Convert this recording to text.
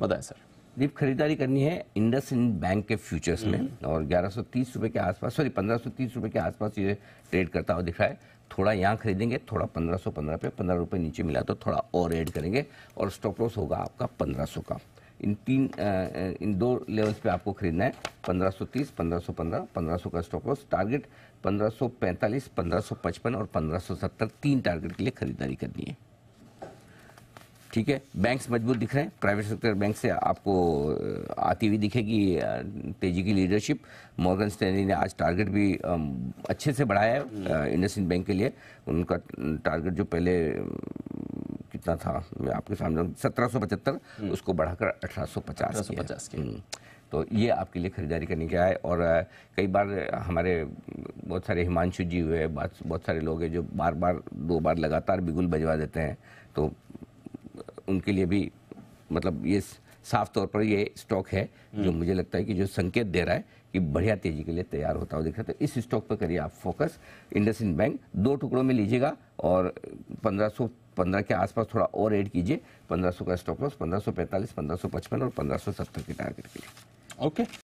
बताएं सर दीप खरीदारी करनी है इंडस इंड बैंक के फ्यूचर्स में हम्म। और 1130 रुपए के आसपास सॉरी 1530 रुपए के आसपास ये ट्रेड करता हुआ दिख रहा है थोड़ा यहाँ खरीदेंगे थोड़ा 1515 पे 15 रुपए नीचे मिला तो थोड़ा और ऐड करेंगे और स्टॉप लॉस होगा आपका 1500 का इन तीन इन दो लेवल्स पे आपको खरीदना है 1530, 1515, 1500 का स्टॉप लॉस टारगेट 1545, 1555 और 1570 तीन टारगेट के लिए खरीदारी करनी है ठीक है बैंक्स मजबूत दिख रहे हैं प्राइवेट सेक्टर बैंक से आपको आती हुई दिखेगी तेजी की लीडरशिप मॉर्गन स्टैनली ने आज टारगेट भी अच्छे से बढ़ाया है इंडसिंड बैंक के लिए उनका टारगेट जो पहले कितना था मैं आपके सामने सत्रह सौ पचहत्तर हम्म। उसको बढ़ाकर अठारह पचास हम्म। तो ये आपके लिए खरीदारी करने के आए और कई बार हमारे बहुत सारे हिमांशु जी हुए बहुत बहुत सारे लोग हैं जो बार बार दो बार लगातार बिगुल बजवा देते हैं तो उनके लिए भी मतलब ये साफ तौर पर ये स्टॉक है जो हम्म। मुझे लगता है कि जो संकेत दे रहा है कि बढ़िया तेजी के लिए तैयार होता हुआ दिख रहा है तो इस स्टॉक पर करिए आप फोकस इंडस इंड बैंक दो टुकड़ों में लीजिएगा और 1500 15 के आसपास थोड़ा और ऐड कीजिए 1500 का स्टॉक लॉस 1545 1555 और 1570 के टारगेट के लिए ओके okay.